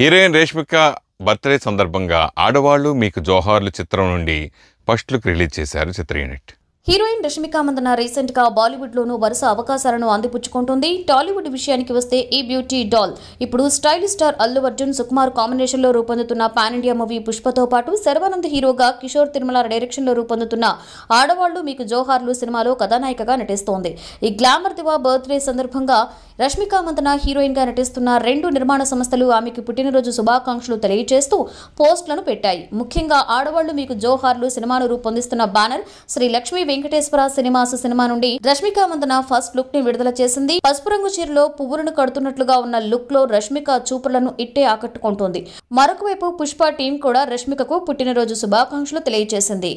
heroine Reshmika birthday సందర్భంగా ఆడవాళ్లు మీకు జోహార్లు చిత్రం నుండి ఫస్ట్ లుక్ రిలీజ్ చేశారు చిత్ర unit heroine Rashmika Mandanna recent గా బాలీవుడ్ లోను వరుస అవకాశాలను అందిపుచ్చుకుంటుంది టాలీవుడ్ విషయానికి వస్తే ఈ బ్యూటీ డాల్ ఇప్పుడు style star Allu Arjun Sukumar combination లో రూపొందుతున్న పాన్ ఇండియా మూవీ పుష్పతో పాటు శర్వానంద్ హీరోగా కిషోర్ తిరుమల డైరెక్షన్ లో రూపొందుతున్న ఆడవాళ్లు మీకు జోహార్లు సినిమాలో కథానాయికగా నటిస్తోంది ఈ గ్లామర్ దివా బర్త్డే సందర్భంగా రష్మిక మంతన గా నటిస్తున్న రెండు నిర్మాణ సంస్థలు ఆమెకు పుట్టినరోజు శుభాకాంక్షలు తెలియజేస్తూ పోస్టులను పెట్టాయి ముఖ్యంగా ఆడవాళ్లు మీకు జోహార్లు సినిమాను రూపొందిస్తున్న banner Sri Lakshmi Venkateswara cinemas cinema నుండి రష్మిక మంతన ఫస్ట్ లుక్ ని విడుదల చేసింది పసుపు రంగు చీరలో పువ్వులను కడుతున్నట్లుగా ఉన్న లుక్ లో రష్మిక చూపులను ఇట్టే ఆకట్టుకుంటోంది మరొకవైపు పుష్ప టీం కూడా రష్మికకు పుట్టినరోజు శుభాకాంక్షలు తెలియజేసింది